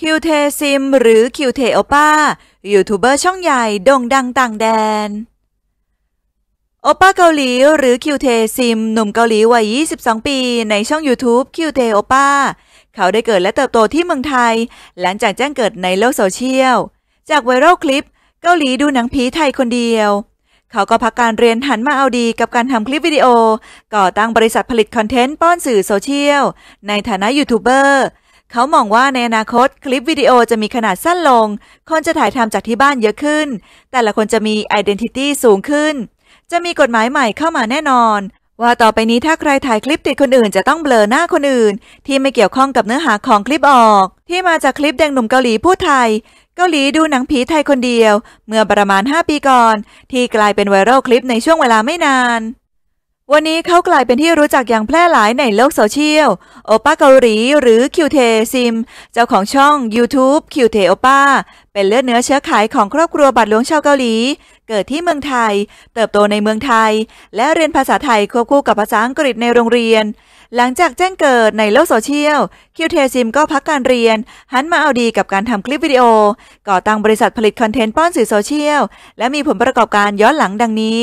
คิวเทซิมหรือคิวเทโอป้ายูทูบเบอร์ช่องใหญ่โด่งดังต่างแดนโอป้าเกาหลี หรือคิวเทซิมหนุ่มเกาหลี วัย22 ปี ในช่อง YouTube คิวเทโอป้าเขาได้เกิดและเติบโตที่เมืองไทย หลังจากแจ้งเกิดในโลกโซเชียลจากไวรัลคลิป เกาหลีดูหนังผีไทยคนเดียว เขาก็พักการเรียนหันมาเอาดีกับการทำคลิปวิดีโอก่อตั้งบริษัทผลิตคอนเทนต์ป้อนสื่อโซเชียลในฐานะยูทูบเบอร์เขามองว่าในอนาคตคลิปวิดีโอจะมีขนาดสั้นลง คนจะถ่ายทำจากที่บ้านเยอะขึ้นแต่ละคนจะมีไอดีนิตี้สูงขึ้น จะมีกฎหมายใหม่เข้ามาแน่นอน ว่าต่อไปนี้ถ้าใครถ่ายคลิปติดคนอื่น จะต้องเบลอหน้าคนอื่น ที่ไม่เกี่ยวข้องกับเนื้อหาของคลิปออก ที่มาจากคลิปแดงหนุ่มเกาหลีพูดไทยเกาหลีดูหนังผีไทยคนเดียว เมื่อประมาณ 5 ปีก่อน ที่กลายเป็นไวรัลคลิปในช่วงเวลาไม่นานวันนี้เขากลายเป็นที่รู้จักอย่างแพร่หลายในโลกโซเชียล โอป้าเกาหลีหรือคิวเทซิม เจ้าของช่อง YouTube คิวเทโอป้า เป็นเลือดเนื้อเชื้อไขของครอบครัวบัตรหลวงชาวเกาหลี เกิดที่เมืองไทย เติบโตในเมืองไทย และเรียนภาษาไทยควบคู่กับภาษาอังกฤษในโรงเรียน หลังจากแจ้งเกิดในโลกโซเชียล คิวเทซิมก็พักการเรียนหันมาเอาดีกับการทำคลิปวิดีโอ ก่อตั้งบริษัทผลิตคอนเทนต์ป้อนสื่อโซเชียล และมีผลประกอบการย้อนหลังดังนี้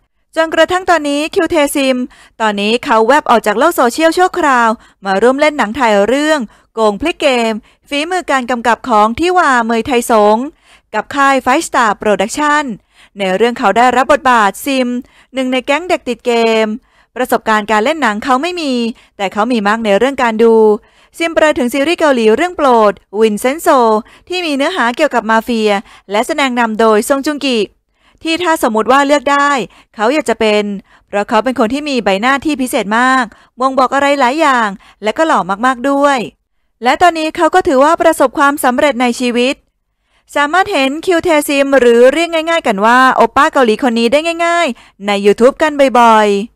จนกระทั่งตอนนี้คิวเทซิมตอนนี้เขาแวบออกจากโลกโซเชียลชั่วคราว มาร่วมเล่นหนังไทยเรื่อง โกงพลิกเกมฝีมือการกำกับของทิวาเมยไทยสงกับค่ายไฟสตาร์โปรดักชั่นในเรื่องเขาได้รับบทบาทซิม หนึ่งในแก๊งเด็กติดเกม ประสบการณ์การเล่นหนังเขาไม่มี แต่เขามีมากในเรื่องการดู ซิมเปิดถึงซีรีส์เกาหลีเรื่องโปรดวินเซนโซที่มีเนื้อหาเกี่ยวกับมาเฟีย และแสดงนำโดยซงจุงกิที่ถ้าสมมติว่าเลือกได้ เขาอยากจะเป็น เพราะเขาเป็นคนที่มีใบหน้าที่พิเศษมากมองบอกอะไรหลายอย่างและก็หล่อมากๆด้วย และตอนนี้เขาก็ถือว่าประสบความสำเร็จในชีวิต สามารถเห็นคิวเทซิมหรือเรียกง่ายๆกันว่า โอป้าเกาหลีคนนี้ได้ง่าย ๆ ใน YouTube กันบ่อย ๆ